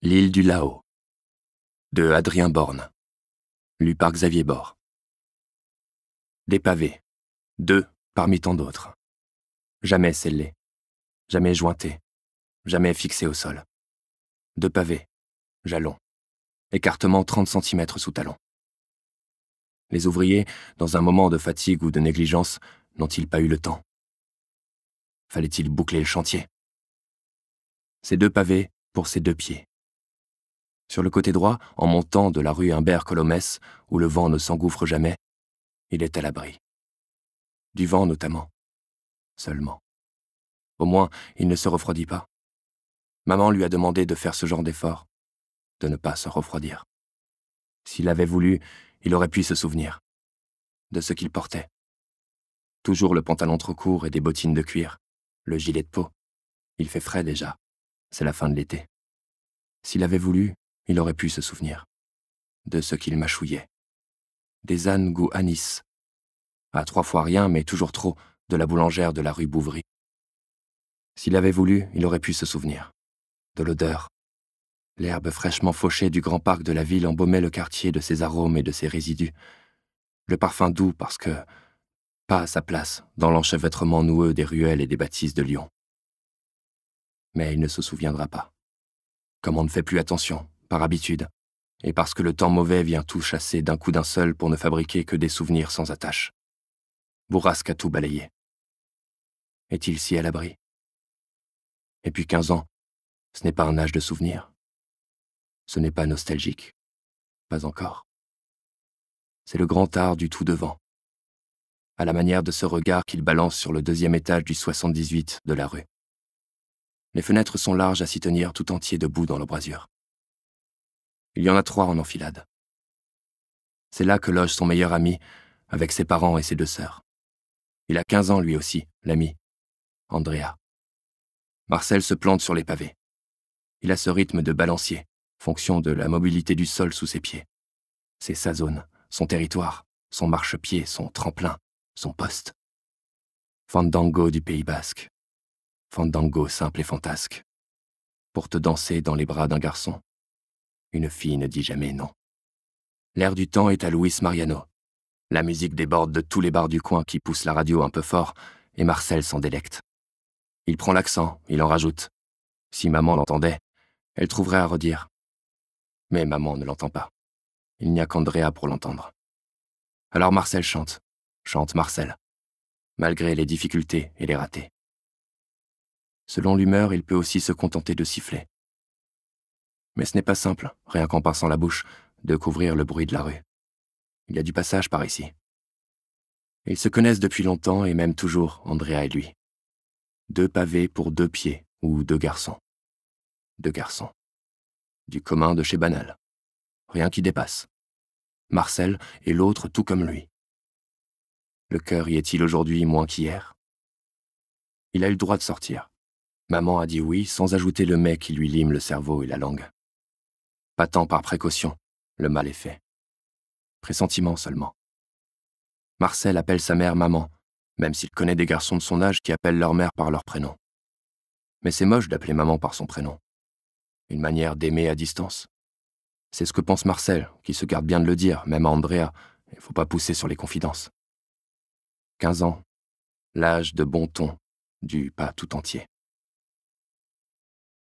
L'île du Lao de Adrien Borne, lu par Xavier Bor. Des pavés, deux parmi tant d'autres. Jamais scellés, jamais jointés, jamais fixés au sol. Deux pavés, jalons, écartement 30 cm sous talon. Les ouvriers, dans un moment de fatigue ou de négligence, n'ont-ils pas eu le temps Fallait-il boucler le chantier Ces deux pavés pour ces deux pieds sur le côté droit, en montant de la rue Humbert Colomès, où le vent ne s'engouffre jamais, il est à l'abri. Du vent notamment. Seulement. Au moins, il ne se refroidit pas. Maman lui a demandé de faire ce genre d'effort, de ne pas se refroidir. S'il avait voulu, il aurait pu se souvenir de ce qu'il portait. Toujours le pantalon trop court et des bottines de cuir, le gilet de peau. Il fait frais déjà. C'est la fin de l'été. S'il avait voulu, il aurait pu se souvenir de ce qu'il mâchouillait. Des ânes goût anis. À trois fois rien, mais toujours trop, de la boulangère de la rue Bouvry. S'il avait voulu, il aurait pu se souvenir. De l'odeur. L'herbe fraîchement fauchée du grand parc de la ville embaumait le quartier de ses arômes et de ses résidus. Le parfum doux parce que, pas à sa place, dans l'enchevêtrement noueux des ruelles et des bâtisses de Lyon. Mais il ne se souviendra pas. Comme on ne fait plus attention, par habitude, et parce que le temps mauvais vient tout chasser d'un coup d'un seul pour ne fabriquer que des souvenirs sans attache. Bourrasque a tout balayé. Est-il si à l'abri Et puis quinze ans, ce n'est pas un âge de souvenirs. Ce n'est pas nostalgique. Pas encore. C'est le grand art du tout devant. À la manière de ce regard qu'il balance sur le deuxième étage du 78 de la rue. Les fenêtres sont larges à s'y tenir tout entier debout dans l'embrasure. Il y en a trois en enfilade. C'est là que loge son meilleur ami, avec ses parents et ses deux sœurs. Il a 15 ans lui aussi, l'ami, Andrea. Marcel se plante sur les pavés. Il a ce rythme de balancier, fonction de la mobilité du sol sous ses pieds. C'est sa zone, son territoire, son marchepied, son tremplin, son poste. Fandango du Pays basque. Fandango simple et fantasque. Pour te danser dans les bras d'un garçon, une fille ne dit jamais non. L'air du temps est à Luis Mariano. La musique déborde de tous les bars du coin qui poussent la radio un peu fort, et Marcel s'en délecte. Il prend l'accent, il en rajoute. Si maman l'entendait, elle trouverait à redire. Mais maman ne l'entend pas. Il n'y a qu'Andrea pour l'entendre. Alors Marcel chante, chante Marcel, malgré les difficultés et les ratés. Selon l'humeur, il peut aussi se contenter de siffler mais ce n'est pas simple, rien qu'en passant la bouche, de couvrir le bruit de la rue. Il y a du passage par ici. Ils se connaissent depuis longtemps et même toujours, Andrea et lui. Deux pavés pour deux pieds, ou deux garçons. Deux garçons. Du commun de chez Banal. Rien qui dépasse. Marcel et l'autre tout comme lui. Le cœur y est-il aujourd'hui moins qu'hier Il a eu le droit de sortir. Maman a dit oui sans ajouter le mec qui lui lime le cerveau et la langue. Pas tant par précaution, le mal est fait. Pressentiment seulement. Marcel appelle sa mère maman, même s'il connaît des garçons de son âge qui appellent leur mère par leur prénom. Mais c'est moche d'appeler maman par son prénom. Une manière d'aimer à distance. C'est ce que pense Marcel, qui se garde bien de le dire, même à Andrea, il ne faut pas pousser sur les confidences. 15 ans, l'âge de bon ton, du pas tout entier.